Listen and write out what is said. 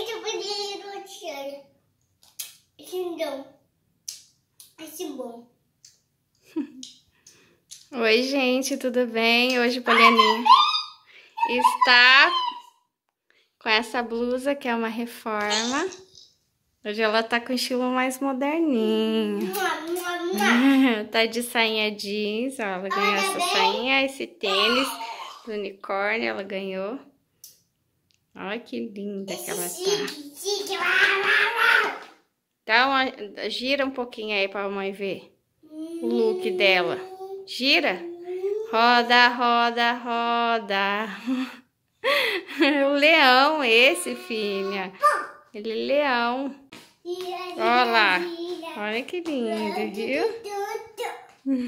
이제 문제로 치열. 신동. bom. É Oi, gente, tudo bem? Hoje Polianinho está com essa blusa que é uma reforma. Hoje ela está com estilo mais moderninho. tá de sainha jeans, ó, ela ganhou essa sainha, esse tênis do unicórnio, ela ganhou. Olha que linda que ela tá. uma, gira um pouquinho aí pra mamãe ver o look dela. Gira. Roda, roda, roda. o leão esse, filha. Ele é leão. Olha lá. Olha que lindo, viu?